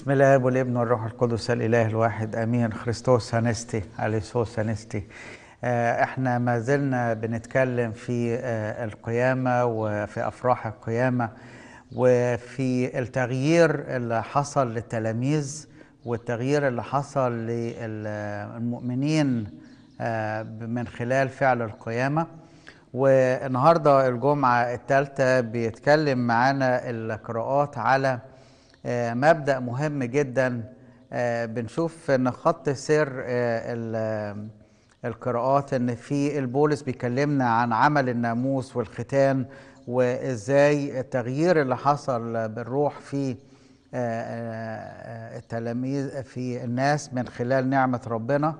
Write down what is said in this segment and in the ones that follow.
بسم الله والابن والروح القدس الاله الواحد امين خريستوس هانستي اليسوس هانستي آه، احنا ما زلنا بنتكلم في آه، القيامه وفي افراح القيامه وفي التغيير اللي حصل للتلاميذ والتغيير اللي حصل للمؤمنين آه، من خلال فعل القيامه والنهارده الجمعه الثالثه بيتكلم معانا القراءات على آه، مبدأ مهم جدا آه، بنشوف ان خط سر آه، القراءات ان في البولس بيكلمنا عن عمل الناموس والختان وازاي التغيير اللي حصل بالروح في التلاميذ في الناس من خلال نعمة ربنا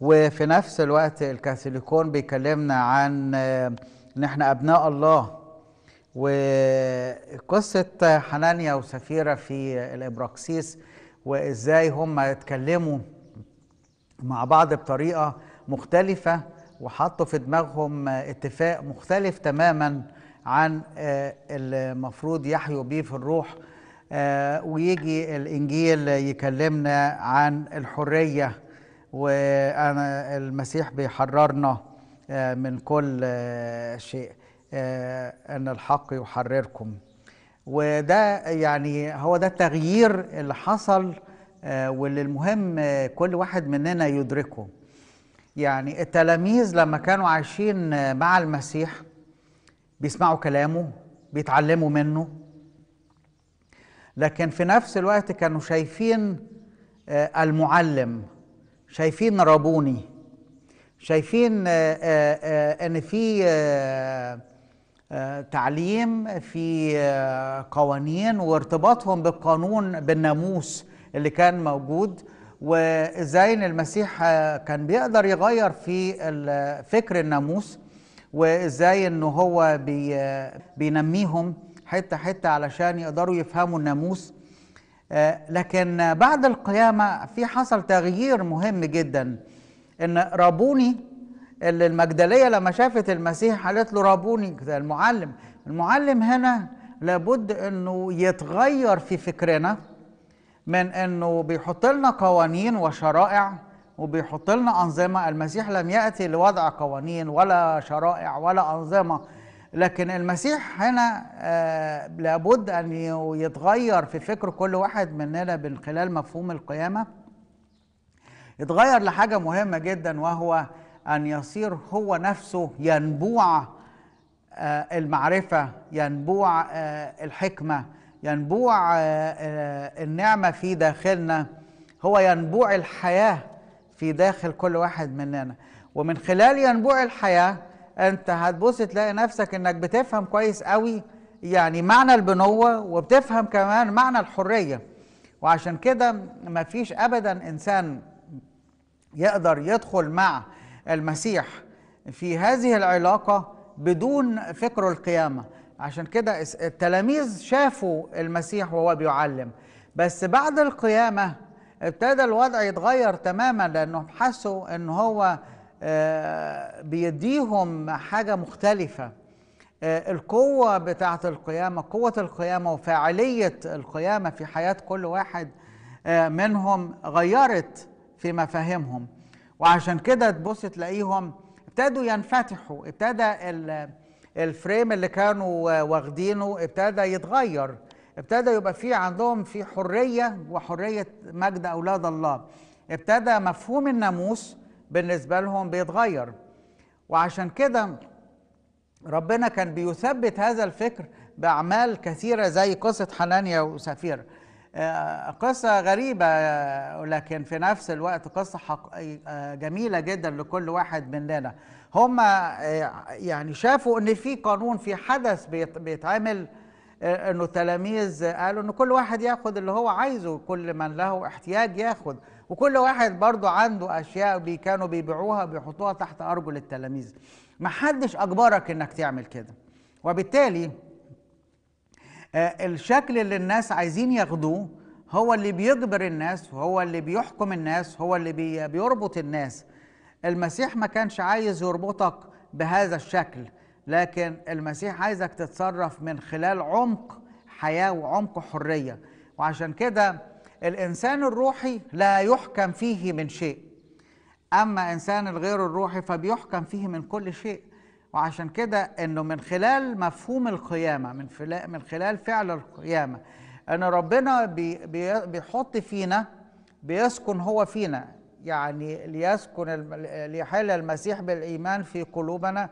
وفي نفس الوقت الكاثوليكون بيكلمنا عن ان احنا ابناء الله وقصة حنانيا وسفيرة في الإبراكسيس وإزاي هم اتكلموا مع بعض بطريقة مختلفة وحطوا في دماغهم اتفاق مختلف تماما عن آه، المفروض يحيوا بيه في الروح آه، ويجي الإنجيل يكلمنا عن الحرية وأنا المسيح بيحررنا آه، من كل شيء آه، أن الحق يحرركم وده يعني هو ده التغيير اللي حصل آه، واللي المهم آه، كل واحد مننا يدركه يعني التلاميذ لما كانوا عايشين مع المسيح بيسمعوا كلامه بيتعلموا منه لكن في نفس الوقت كانوا شايفين المعلم شايفين ربوني شايفين ان في تعليم في قوانين وارتباطهم بالقانون بالناموس اللي كان موجود وازاي ان المسيح كان بيقدر يغير في فكر الناموس وازاي ان هو بينميهم حته حته علشان يقدروا يفهموا الناموس لكن بعد القيامه في حصل تغيير مهم جدا ان رابوني اللي المجدليه لما شافت المسيح قالت له رابوني ده المعلم المعلم هنا لابد انه يتغير في فكرنا من انه بيحط لنا قوانين وشرائع وبيحط لنا انظمه المسيح لم ياتي لوضع قوانين ولا شرائع ولا انظمه لكن المسيح هنا آه، لابد ان يتغير في فكر كل واحد مننا من خلال مفهوم القيامه يتغير لحاجه مهمه جدا وهو أن يصير هو نفسه ينبوع آه، المعرفة ينبوع آه، الحكمة ينبوع آه، النعمة في داخلنا هو ينبوع الحياة في داخل كل واحد مننا ومن خلال ينبوع الحياة أنت هتبص تلاقي نفسك أنك بتفهم كويس قوي يعني معنى البنوة وبتفهم كمان معنى الحرية وعشان كده مفيش أبدا إنسان يقدر يدخل مع المسيح في هذه العلاقة بدون فكر القيامة عشان كده التلاميذ شافوا المسيح وهو بيعلم بس بعد القيامة ابتدى الوضع يتغير تماما لأنهم حسوا أن هو آه، بيديهم حاجة مختلفة آه، القوة بتاعة القيامة قوة القيامة وفاعلية القيامة في حياة كل واحد آه، منهم غيرت في مفاهيمهم وعشان كده تبص تلاقيهم ابتدوا ينفتحوا ابتدى الفريم اللي كانوا واخدينه ابتدى يتغير ابتدى يبقى في عندهم في حرية وحرية مجد أولاد الله ابتدى مفهوم الناموس بالنسبة لهم بيتغير وعشان كده ربنا كان بيثبت هذا الفكر بأعمال كثيرة زي قصة حنانيا وسفير آه، قصة غريبة لكن في نفس الوقت قصة حق... آه، جميلة جدا لكل واحد مننا هما آه، يعني شافوا ان في قانون في حدث بيتعمل انه تلاميذ قالوا ان كل واحد ياخد اللي هو عايزه كل من له احتياج ياخد وكل واحد برضه عنده اشياء بي كانوا بيبيعوها بيحطوها تحت ارجل التلاميذ محدش اجبرك انك تعمل كده وبالتالي آه، الشكل اللي الناس عايزين ياخدوه هو اللي بيجبر الناس وهو اللي بيحكم الناس هو اللي بيربط الناس المسيح ما كانش عايز يربطك بهذا الشكل لكن المسيح عايزك تتصرف من خلال عمق حياة وعمق حرية وعشان كده الإنسان الروحي لا يحكم فيه من شيء أما إنسان الغير الروحي فبيحكم فيه من كل شيء وعشان كده انه من خلال مفهوم القيامه من من خلال فعل القيامه ان ربنا بي بيحط فينا بيسكن هو فينا يعني ليسكن ليحل المسيح بالايمان في قلوبنا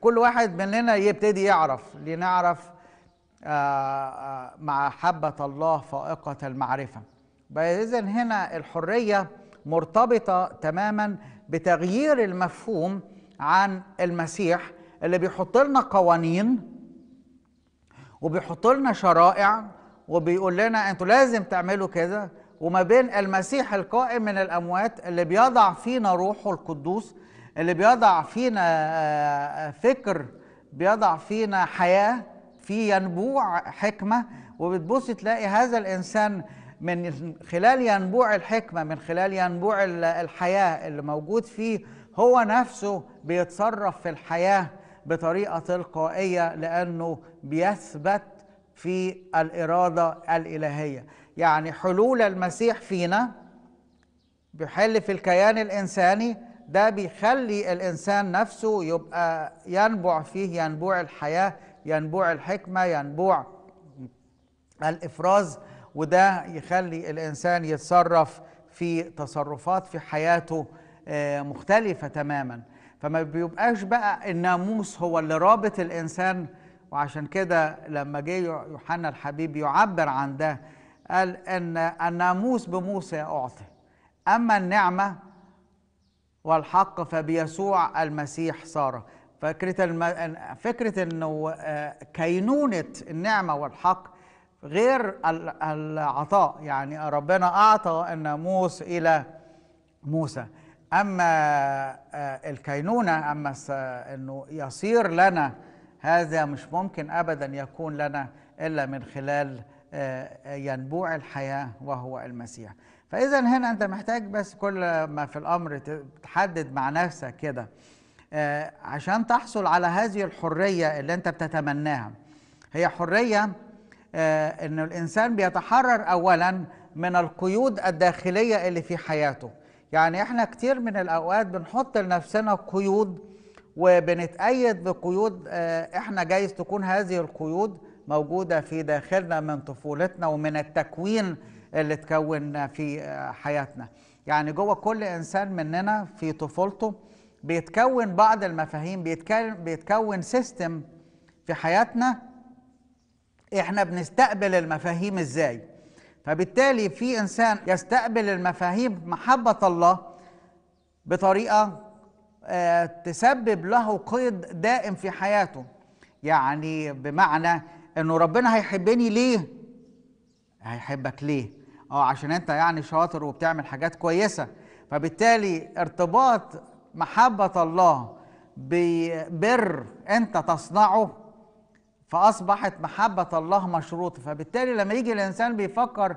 كل واحد مننا يبتدي يعرف لنعرف آه، آه، محبه الله فائقه المعرفه اذا هنا الحريه مرتبطه تماما بتغيير المفهوم عن المسيح اللي بيحط لنا قوانين وبيحط لنا شرائع وبيقول لنا انتوا لازم تعملوا كذا وما بين المسيح القائم من الاموات اللي بيضع فينا روحه القدوس اللي بيضع فينا آه، فكر بيضع فينا حياه في ينبوع حكمه وبتبص تلاقي هذا الانسان من خلال ينبوع الحكمه من خلال ينبوع الحياه اللي موجود فيه هو نفسه بيتصرف في الحياه بطريقه تلقائيه لانه بيثبت في الاراده الالهيه يعني حلول المسيح فينا بيحل في الكيان الانساني ده بيخلي الانسان نفسه يبقى ينبع فيه ينبوع الحياه ينبوع الحكمه ينبوع الافراز وده يخلي الانسان يتصرف في تصرفات في حياته آه، مختلفه تماما فما بيبقاش بقى الناموس هو اللي رابط الانسان وعشان كده لما جه يوحنا الحبيب يعبر عن ده قال ان الناموس بموسى اعطي اما النعمه والحق فبيسوع المسيح صار فكره الم... فكره انه آه، كينونه النعمه والحق غير العطاء يعني ربنا اعطى الناموس الى موسى اما آه، الكينونه اما انه يصير لنا هذا مش ممكن ابدا يكون لنا الا من خلال آه، ينبوع الحياه وهو المسيح فاذا هنا انت محتاج بس كل ما في الامر تحدد مع نفسك كده آه، عشان تحصل على هذه الحريه اللي انت بتتمناها هي حريه ان الانسان بيتحرر اولا من القيود الداخليه اللي في حياته يعني احنا كتير من الاوقات بنحط لنفسنا قيود وبنتأيد بقيود آه، احنا جايز تكون هذه القيود موجودة في داخلنا من طفولتنا ومن التكوين اللي تكون في آه، حياتنا يعني جوه كل انسان مننا في طفولته بيتكون بعض المفاهيم بيتكون, بيتكون سيستم في حياتنا احنا بنستقبل المفاهيم ازاي فبالتالي في انسان يستقبل المفاهيم محبه الله بطريقه آه، تسبب له قيد دائم في حياته يعني بمعنى انه ربنا هيحبني ليه هيحبك ليه اه عشان انت يعني شاطر وبتعمل حاجات كويسه فبالتالي ارتباط محبه الله ببر انت تصنعه فأصبحت محبة الله مشروطة فبالتالي لما يجي الإنسان بيفكر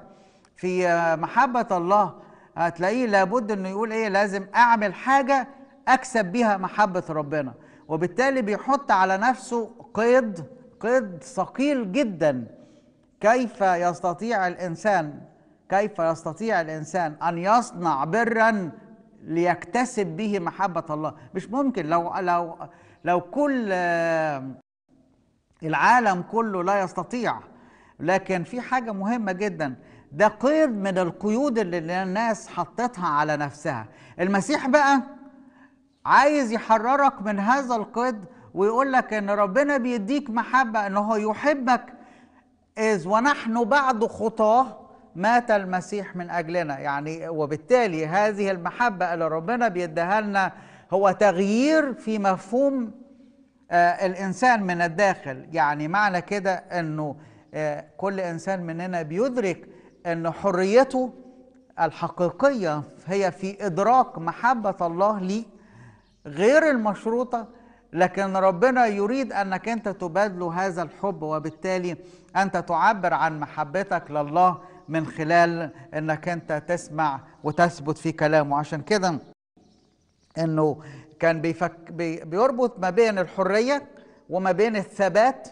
في محبة الله هتلاقيه لابد إنه يقول إيه لازم أعمل حاجة أكسب بيها محبة ربنا وبالتالي بيحط على نفسه قيد قيد ثقيل جدا كيف يستطيع الإنسان كيف يستطيع الإنسان أن يصنع برا ليكتسب به محبة الله مش ممكن لو لو لو كل العالم كله لا يستطيع لكن في حاجه مهمه جدا ده قيد من القيود اللي الناس حطتها على نفسها المسيح بقى عايز يحررك من هذا القيد ويقول لك ان ربنا بيديك محبه ان هو يحبك اذ ونحن بعد خطاه مات المسيح من اجلنا يعني وبالتالي هذه المحبه اللي ربنا بيديها لنا هو تغيير في مفهوم آه، الانسان من الداخل يعني معنى كده انه آه، كل انسان مننا بيدرك ان حريته الحقيقيه هي في ادراك محبه الله لي غير المشروطه لكن ربنا يريد انك انت تبادله هذا الحب وبالتالي انت تعبر عن محبتك لله من خلال انك انت تسمع وتثبت في كلامه عشان كده انه كان بيفك بي بيربط ما بين الحريه وما بين الثبات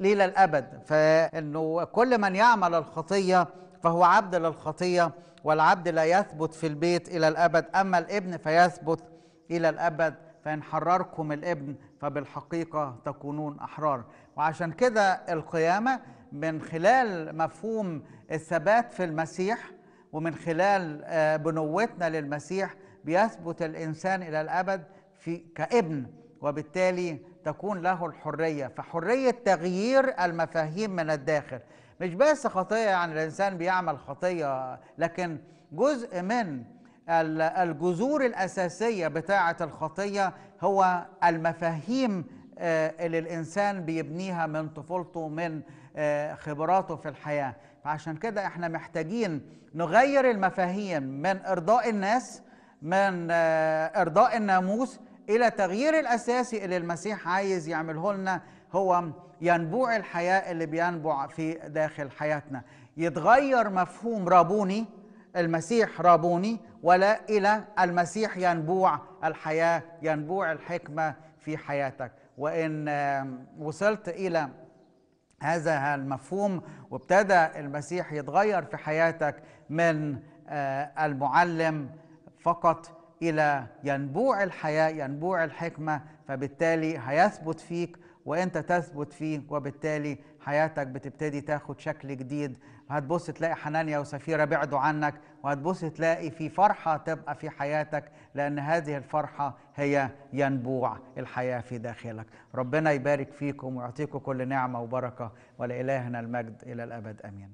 ليلى الابد فانه كل من يعمل الخطيه فهو عبد للخطيه والعبد لا يثبت في البيت الى الابد اما الابن فيثبت الى الابد فان حرركم الابن فبالحقيقه تكونون احرار وعشان كده القيامه من خلال مفهوم الثبات في المسيح ومن خلال آه، بنوتنا للمسيح بيثبت الانسان الى الابد في كابن وبالتالي تكون له الحريه فحريه تغيير المفاهيم من الداخل مش بس خطيه يعني الانسان بيعمل خطيه لكن جزء من الجذور الاساسيه بتاعه الخطيه هو المفاهيم آه، اللي الانسان بيبنيها من طفولته من آه، خبراته في الحياه فعشان كده احنا محتاجين نغير المفاهيم من ارضاء الناس من آه، ارضاء الناموس الى تغيير الاساسي اللي المسيح عايز يعمله لنا هو ينبوع الحياه اللي بينبع في داخل حياتنا يتغير مفهوم رابوني المسيح رابوني ولا الى المسيح ينبوع الحياه ينبوع الحكمه في حياتك وان وصلت الى هذا المفهوم وابتدى المسيح يتغير في حياتك من آه، المعلم فقط الى ينبوع الحياه ينبوع الحكمه فبالتالي هيثبت فيك وانت تثبت فيه وبالتالي حياتك بتبتدي تاخد شكل جديد وهتبص تلاقي حنانيا وسفيرة بعدوا عنك وهتبص تلاقي في فرحة تبقى في حياتك لأن هذه الفرحة هي ينبوع الحياة في داخلك ربنا يبارك فيكم ويعطيكم كل نعمة وبركة ولإلهنا المجد إلى الأبد أمين